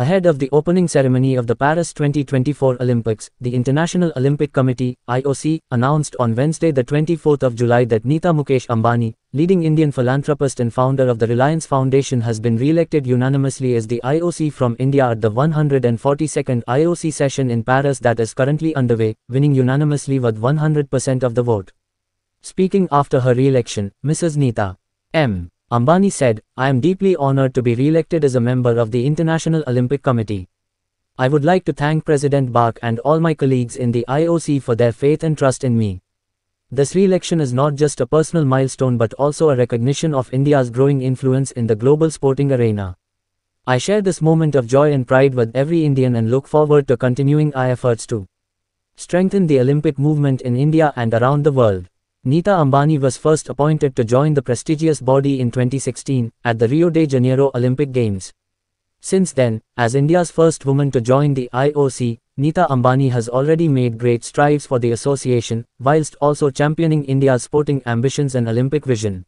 Ahead of the opening ceremony of the Paris 2024 Olympics, the International Olympic Committee (IOC) announced on Wednesday the 24th of July that Nita Mukesh Ambani, leading Indian philanthropist and founder of the Reliance Foundation, has been re-elected unanimously as the IOC from India at the 142nd IOC session in Paris that is currently underway, winning unanimously with 100% of the vote. Speaking after her re-election, Mrs. Nita M. Ambani said, I am deeply honored to be re-elected as a member of the International Olympic Committee. I would like to thank President Bach and all my colleagues in the IOC for their faith and trust in me. This re-election is not just a personal milestone but also a recognition of India's growing influence in the global sporting arena. I share this moment of joy and pride with every Indian and look forward to continuing our efforts to strengthen the Olympic movement in India and around the world. Nita Ambani was first appointed to join the prestigious body in 2016 at the Rio de Janeiro Olympic Games. Since then, as India's first woman to join the IOC, Nita Ambani has already made great strides for the association, whilst also championing India's sporting ambitions and Olympic vision.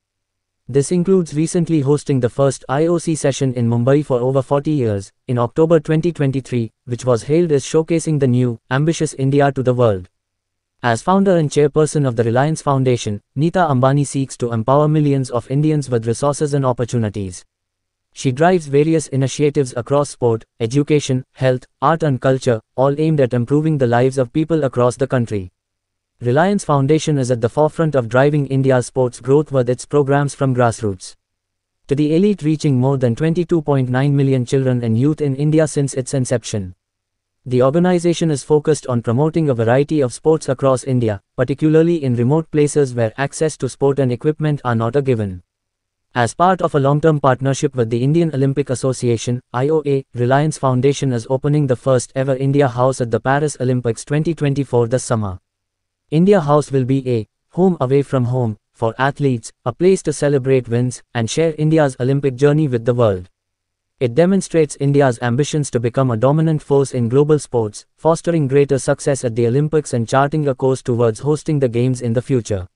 This includes recently hosting the first IOC session in Mumbai for over 40 years, in October 2023, which was hailed as showcasing the new, ambitious India to the world. As founder and chairperson of the Reliance Foundation, Nita Ambani seeks to empower millions of Indians with resources and opportunities. She drives various initiatives across sport, education, health, art and culture, all aimed at improving the lives of people across the country. Reliance Foundation is at the forefront of driving India's sports growth with its programs from grassroots to the elite reaching more than 22.9 million children and youth in India since its inception. The organization is focused on promoting a variety of sports across India, particularly in remote places where access to sport and equipment are not a given. As part of a long-term partnership with the Indian Olympic Association (IOA), Reliance Foundation is opening the first ever India House at the Paris Olympics 2024 this summer. India House will be a home away from home for athletes, a place to celebrate wins and share India's Olympic journey with the world. It demonstrates India's ambitions to become a dominant force in global sports, fostering greater success at the Olympics and charting a course towards hosting the Games in the future.